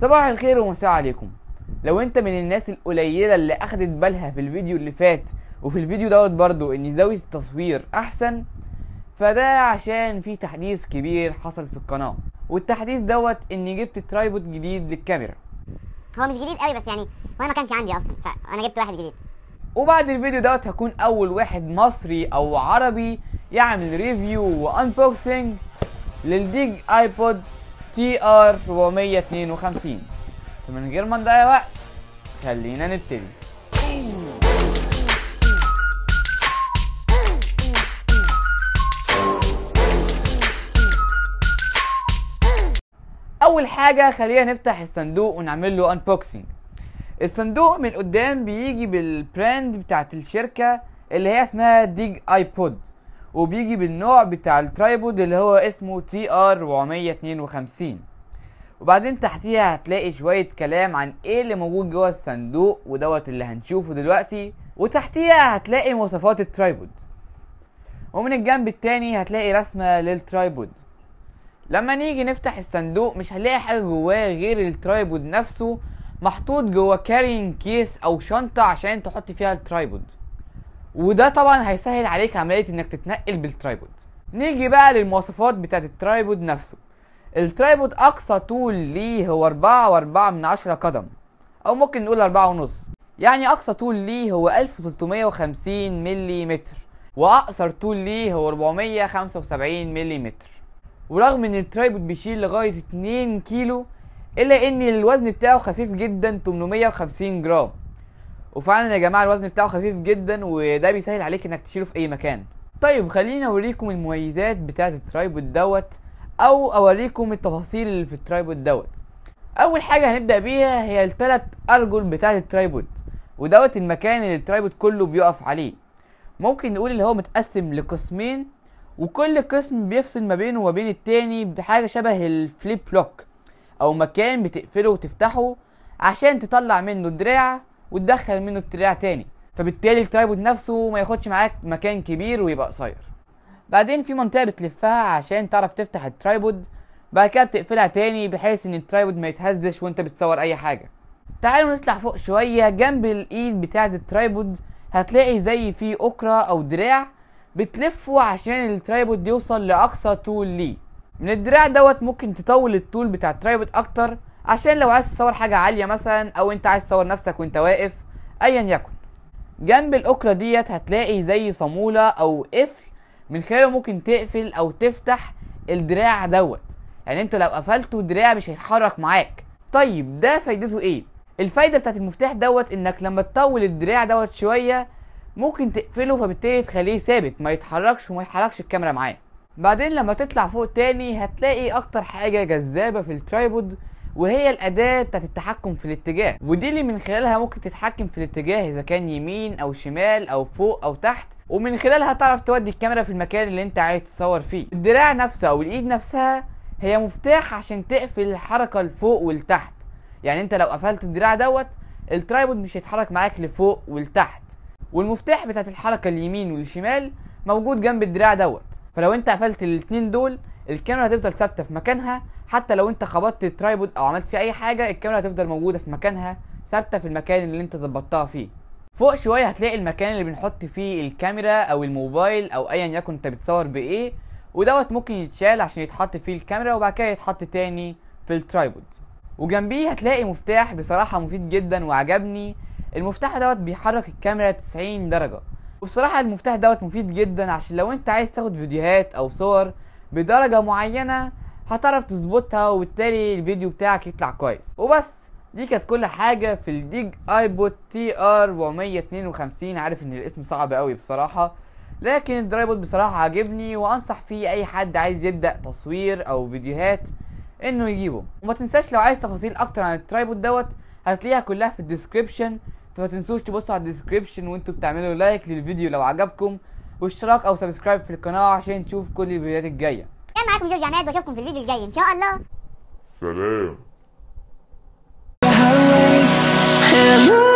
صباح الخير ومساء عليكم لو انت من الناس القليله اللي اخدت بالها في الفيديو اللي فات وفي الفيديو دوت برضو ان زاويه التصوير احسن فده عشان في تحديث كبير حصل في القناه والتحديث دوت اني جبت ترايبود جديد للكاميرا هو مش جديد قوي بس يعني وانا ما كانش عندي اصلا فانا جبت واحد جديد وبعد الفيديو دوت هكون اول واحد مصري او عربي يعمل ريفيو وانبوكسنج للديج ايبود تي ار 452 فمن غير ما نضيع وقت خلينا نبتدي اول حاجه خلينا نفتح الصندوق ونعمل له انبوكسنج الصندوق من قدام بيجي بالبراند بتاعت الشركه اللي هي اسمها ديج ايبود وبيجي بالنوع بتاع الترايبود اللي هو اسمه تي ار 452 وبعدين تحتيها هتلاقي شوية كلام عن ايه اللي موجود جوه الصندوق ودوت اللي هنشوفه دلوقتي وتحتيها هتلاقي مواصفات الترايبود ومن الجنب التاني هتلاقي رسمة للترايبود لما نيجي نفتح الصندوق مش هنلاقي حاجة جواه غير الترايبود نفسه محطوط جوه كارين كيس او شنطة عشان تحط فيها الترايبود وده طبعا هيسهل عليك عمليه انك تتنقل بالترايبود نيجي بقى للمواصفات بتاعت الترايبود نفسه الترايبود اقصى طول ليه هو 4 و4 من 10 قدم او ممكن نقول 4 ونص يعني اقصى طول ليه هو 1350 ملم واقصر طول ليه هو 475 ملم ورغم ان الترايبود بيشيل لغايه 2 كيلو الا ان الوزن بتاعه خفيف جدا 850 جرام وفعلا يا جماعه الوزن بتاعه خفيف جدا وده بيسهل عليك انك تشيله في اي مكان طيب خليني اوريكم المميزات بتاعه الترايبود دوت او اوريكم التفاصيل اللي في الترايبود دوت اول حاجه هنبدا بيها هي الثلاث ارجل بتاعه الترايبود ودوت المكان اللي الترايبود كله بيقف عليه ممكن نقول اللي هو متقسم لقسمين وكل قسم بيفصل ما بينه وما بين التاني بحاجه شبه الفليب لوك او مكان بتقفله وتفتحه عشان تطلع منه دراع وتدخل منه التراع تاني فبالتالي الترايبود نفسه ما ياخدش معاك مكان كبير ويبقى قصير بعدين في منطقه بتلفها عشان تعرف تفتح الترايبود بعد كده بتقفلها تاني بحيث ان الترايبود ما يتهزش وانت بتصور اي حاجه تعالوا نطلع فوق شويه جنب الايد بتاعه الترايبود هتلاقي زي في اكره او دراع بتلفه عشان الترايبود يوصل لاقصى طول ليه من الدراع دوت ممكن تطول الطول بتاع الترايبود اكتر عشان لو عايز تصور حاجه عاليه مثلا او انت عايز تصور نفسك وانت واقف ايا يكن جنب الاكره ديت هتلاقي زي صاموله او قفل من خلاله ممكن تقفل او تفتح الدراع دوت يعني انت لو قفلته الدراع مش هيتحرك معاك طيب ده فايدته ايه الفايده بتاعت المفتاح دوت انك لما تطول الدراع دوت شويه ممكن تقفله فبالتالي تخليه ثابت ما يتحركش وما يتحركش الكاميرا معاه بعدين لما تطلع فوق تاني هتلاقي اكتر حاجه جذابه في الترايبود وهي الاداه بتاعت التحكم في الاتجاه ودي اللي من خلالها ممكن تتحكم في الاتجاه اذا كان يمين او شمال او فوق او تحت ومن خلالها تعرف تودي الكاميرا في المكان اللي انت عايز تصور فيه الدراع نفسه او الايد نفسها هي مفتاح عشان تقفل الحركه لفوق ولتحت يعني انت لو قفلت الدراع دوت الترايبود مش هيتحرك معاك لفوق ولتحت والمفتاح بتاعت الحركه اليمين والشمال موجود جنب الدراع دوت فلو انت قفلت الاتنين دول الكاميرا هتفضل ثابته في مكانها حتى لو انت خبطت الترايبود او عملت فيه اي حاجه الكاميرا هتفضل موجوده في مكانها ثابته في المكان اللي انت ظبطتها فيه فوق شويه هتلاقي المكان اللي بنحط فيه الكاميرا او الموبايل او ايا يكن انت بتصور بايه ودوت ممكن يتشال عشان يتحط فيه الكاميرا وبعد كده يتحط تاني في الترايبود وجنبيه هتلاقي مفتاح بصراحه مفيد جدا وعجبني المفتاح دوت بيحرك الكاميرا 90 درجه وبصراحه المفتاح دوت مفيد جدا عشان لو انت عايز تاخد فيديوهات او صور بدرجه معينه هتعرف تظبطها وبالتالي الفيديو بتاعك يطلع كويس وبس دي كانت كل حاجة في الديج ايبود تي ار 452 عارف ان الاسم صعب قوي بصراحة لكن الدرايبود بصراحة عاجبني وانصح فيه اي حد عايز يبدأ تصوير او فيديوهات انه يجيبه وما تنساش لو عايز تفاصيل اكتر عن الترايبود دوت هتلاقيها كلها في الديسكريبشن فما تنسوش تبصوا على الديسكريبشن وانتوا بتعملوا لايك للفيديو لو عجبكم واشتراك او سبسكرايب في القناة عشان تشوف كل الفيديوهات الجاية كان معاكم جورج عماد واشوفكم في الفيديو الجاي ان شاء الله سلام